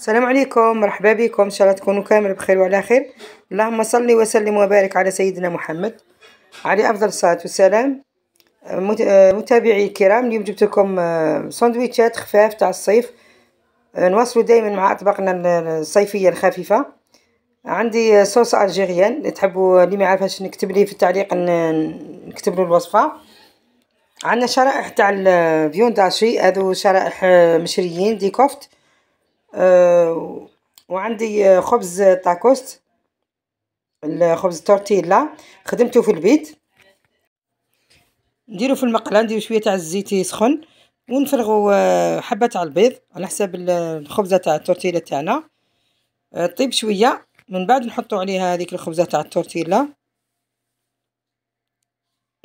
السلام عليكم مرحبا بكم ان شاء الله تكونوا كامل بخير وعلى خير اللهم صل وسلم وبارك على سيدنا محمد عليه افضل الصلاه والسلام آه، متابعي الكرام اليوم جبت لكم آه، ساندويتشات خفاف تاع الصيف آه، نواصلوا دائما مع اطباقنا الصيفيه الخفيفه عندي صوص الجيريان اللي تحبوا اللي ما يعرفهاش نكتب لي في التعليق نكتب له الوصفه عندنا شرائح تاع الفيون داشي هذو شرائح مشريين دي كوفت آه، وعندي آه، خبز تاكوست الخبز تورتيلا خدمته في البيت نديرو في المقله نديرو شويه تاع الزيت يسخن ونفرغو آه، حبه تاع البيض على حساب الخبزه تاع التورتيلا تاعنا طيب شويه من بعد نحطو عليها هذيك الخبزه تاع التورتيلا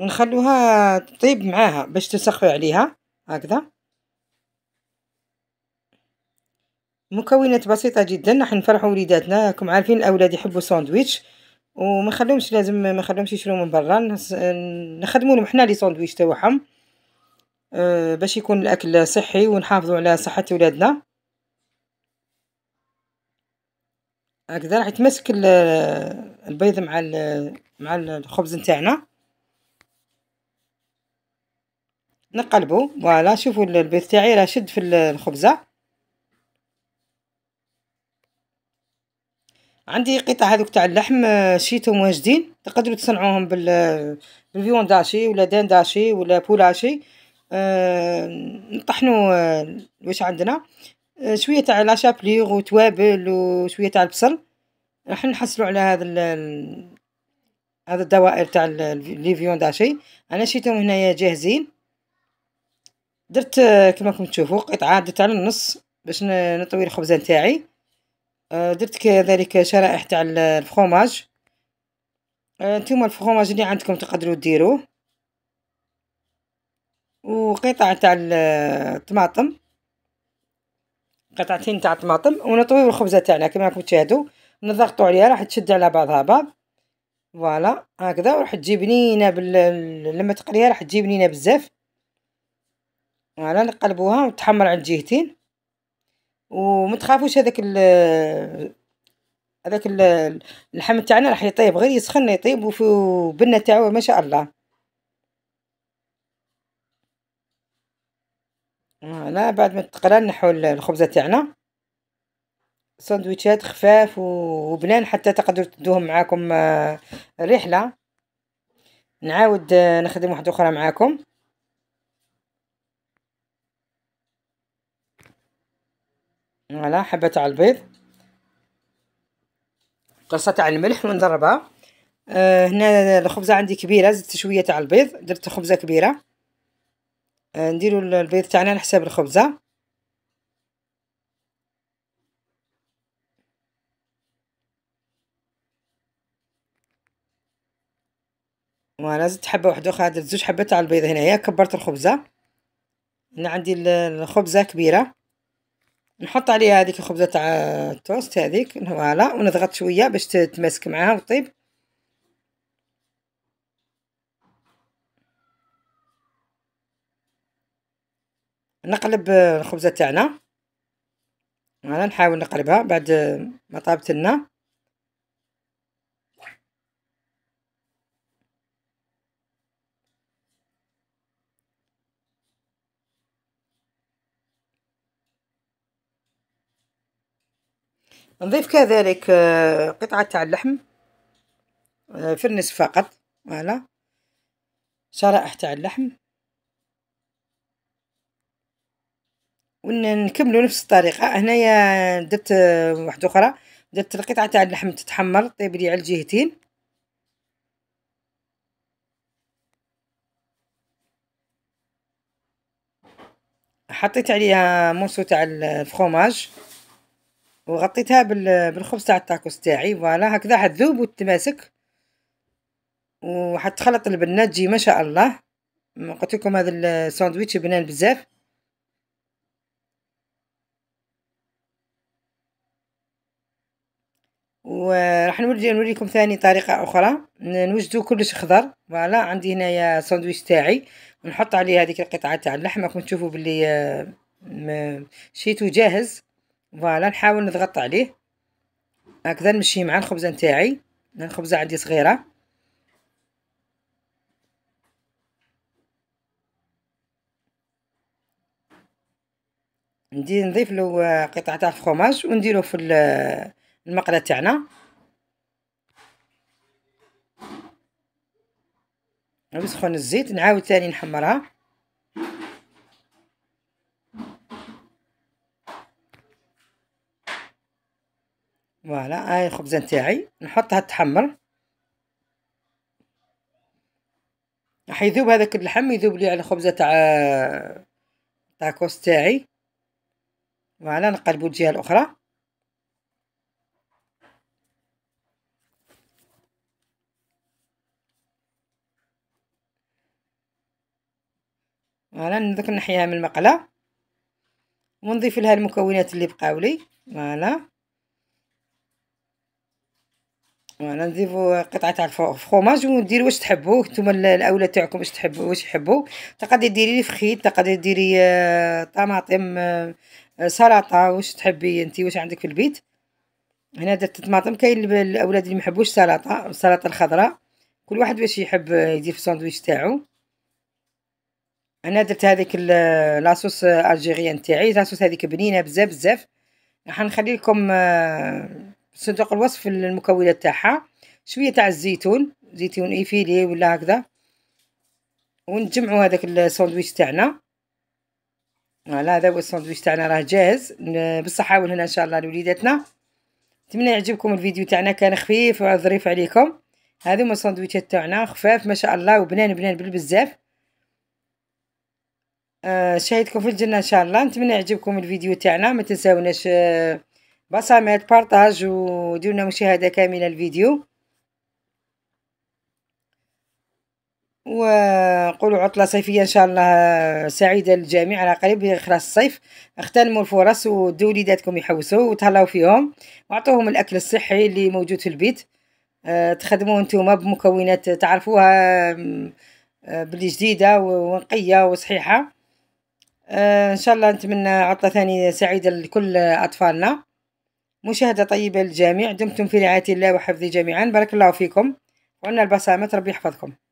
نخلوها تطيب معاها باش تسخي عليها هكذا مكونات بسيطه جدا راح نفرحوا وليداتنا راكم عارفين الاولاد يحبوا ساندويتش وما نخليهمش لازم ما نخليهمش يشريو من برا نخدموا لهم حنا لي ساندويتش تاعهم أه باش يكون الاكل صحي ونحافظوا على صحه ولادنا هكذا راح يتمسك البيض مع مع الخبز نتاعنا نقلبو فوالا شوفوا البيض تاعي راه شد في الخبزه عندي قطع هذوك تاع اللحم آه، شيتهم واجدين تقدروا تصنعوهم بال آه، بالفيون داشي ولا دان داشي ولا بولاشي أه نطحنوا آه، واش عندنا شويه تاع لا شابليغ وتوابل وشويه تاع البصل راح نحصلوا على هذا هذا الدوائر تاع لي فيون داشي انا شيتهم هنايا جاهزين درت كما راكم تشوفوا قطعه درت على النص باش نطوي الخبزه نتاعي آه، درت كذلك شرائح تاع الفخوماج آه، نتوما الفخوماج اللي عندكم تقدروا ديروه وقطع تاع الطماطم قطعتين تاع الطماطم ونطويو الخبزه تاعنا كما راكم تشاهدوا نضغطوا عليها راح تشد على بعضها بعض فوالا هكذا وراح تجي بنينه بال... لما تقليها راح تجي بنينه بزاف فوالا نقلبوها وتحمر على الجهتين وما تخافوش هذاك هذاك اللحم تاعنا راح يطيب غير يسخن يطيب وفي بنة تاعو ما شاء الله هنا بعد ما تقرا نحو الخبزه تاعنا سندويتشات خفاف وبنان حتى تقدروا تدوهم معاكم آه، رحله نعاود آه، نخدم واحده اخرى معاكم على حبة تاع البيض قرصة تاع الملح ونضربها آه هنا الخبزة عندي كبيرة زدت شوية تاع البيض درت خبزة كبيرة آه نديرو البيض تاعنا على حساب الخبزة فوالا زدت حبه وحده اخرى درت زوج حبات تاع البيض هنايا كبرت الخبزه هنا عندي الخبزه كبيره نحط عليها هذيك الخبزه تاع التوست هذيك فوالا ونضغط شويه باش تتماسك معاها وطيب نقلب الخبزه تاعنا فوالا نحاول نقلبها بعد ما طابت لنا نضيف كذلك آه، قطعة تاع اللحم آه، في النصف فقط فوالا شرائح تاع اللحم ونكملوا نفس الطريقه هنايا درت آه، واحده اخرى درت القطعه تاع اللحم تتحمر طيب لي على الجهتين حطيت عليها موسو تاع الفخوماج وغطيتها بالخبز تاع التاكوس تاعي فوالا هكذا حتذوب وتماسك وحتخلط البنه تجي ما شاء الله قلت لكم هذا الساندويتش بنان بزاف وراح نولي نوريكم ثاني طريقه اخرى نوجدو كلش خضر فوالا عندي هنايا ساندويتش تاعي ونحط عليه هذيك القطعه تاع اللحمه كنت تشوفوا باللي آه، شيتو جاهز فوالا نحاول نضغط عليه هكذا نمشي مع الخبزه نتاعي الخبزه عندي صغيره ندير نضيف له آه، قطعه تاع الفرماج ونديرو في المقله تاعنا نسخن الزيت نعاود ثاني نحمرها فوالا هاي الخبزه نتاعي نحطها تحمر راح يذوب هذاك اللحم يذوب لي على الخبزه تاع تاع كوس تاعي فوالا نقلبو الجهه الاخرى فوالا ندك نحيها من المقله ونضيف لها المكونات اللي بقاولي فوالا فوالا نضيفوا قطعه تاع الفخوماج وندير واش تحبو نتوما الاولاد تاعكم واش تحبو واش يحبو تقدري ديري فخيت تقدري ديري آه، طماطم آه، سلطه واش تحبي انتي واش عندك في البيت هنا درت الطماطم كاين الاولاد اللي ما يحبوش السلطه السلطه الخضراء كل واحد واش يحب آه، يدير في الساندويتش تاعو انا درت هذيك لاصوص الجيريان تاعي لاصوص هذيك بنينه بزاف بزاف راح نخلي لكم صندوق الوصف المكونات تاعها شويه تاع الزيتون زيتون ايفيلي ولا هكذا ونجمعوا هذاك الساندويتش تاعنا فوالا هذا هو الساندويتش تاعنا راه جاهز بالصحه والهنا ان شاء الله لوليداتنا نتمنى يعجبكم الفيديو تاعنا كان خفيف وظريف عليكم هذو هما الساندويتشات تاعنا خفاف ما شاء الله وبنان بنان بالبزاف آه شاهدكم في الجنه ان شاء الله نتمنى يعجبكم الفيديو تاعنا ما تنساوناش آه بصمات بارطاج وديرولنا مشاهدة كاملة الفيديو ونقولوا عطلة صيفية إن شاء الله سعيدة للجميع على قريب خلاص الصيف اغتنموا الفرص ودوا وليداتكم يحوسوا وتهلاو فيهم وعطوهم الأكل الصحي اللي موجود في البيت تخدموا أه، تخدموه نتوما بمكونات تعرفوها أه، بلي جديدة ونقية وصحيحة أه، إن شاء الله نتمنى عطلة ثانية سعيدة لكل أطفالنا مشاهدة طيبة للجميع دمتم في رعاية الله وحفظه جميعا بارك الله فيكم وعنا البسامة ربي يحفظكم